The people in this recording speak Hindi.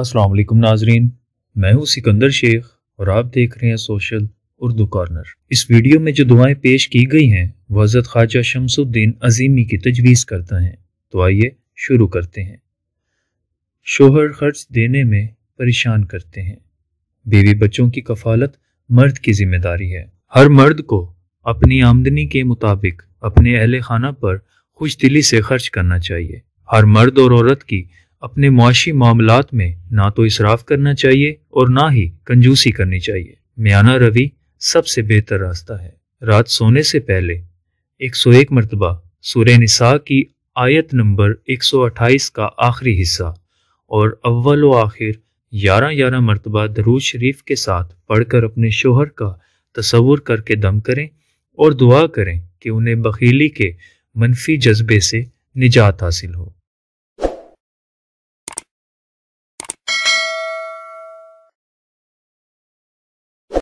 अस्सलाम नाजरीन मैं हूं सिकंदर शेख और आप देख रहे हैं सोशल उर्दू कॉर्नर इस वीडियो में जो दुआएं पेश की गई हैं वो हजरत ख्वाजा शमसुद्दीन अजीमी की तजवीज़ करता है तो आइए शुरू करते हैं शोहर खर्च देने में परेशान करते हैं बीवी बच्चों की कफालत मर्द की जिम्मेदारी है हर मर्द को अपनी आमदनी के मुताबिक अपने अहल खाना पर खुश दिली से खर्च करना चाहिए हर मर्द और औरत की अपने मुआशी मामला में ना तो इसराफ करना चाहिए और ना ही कंजूसी करनी चाहिए म्याना रवि सबसे बेहतर रास्ता है रात सोने से पहले 101 मरतबा सूर्य निसा की आयत नंबर 128 का आखिरी हिस्सा और अव्वल व आखिर ग्यारह ग्यारह मरतबा दरूज शरीफ के साथ पढ़कर अपने शोहर का तस्वुर करके दम करें और दुआ करें कि उन्हें बखीली के मनफी जज्बे से निजात हासिल हो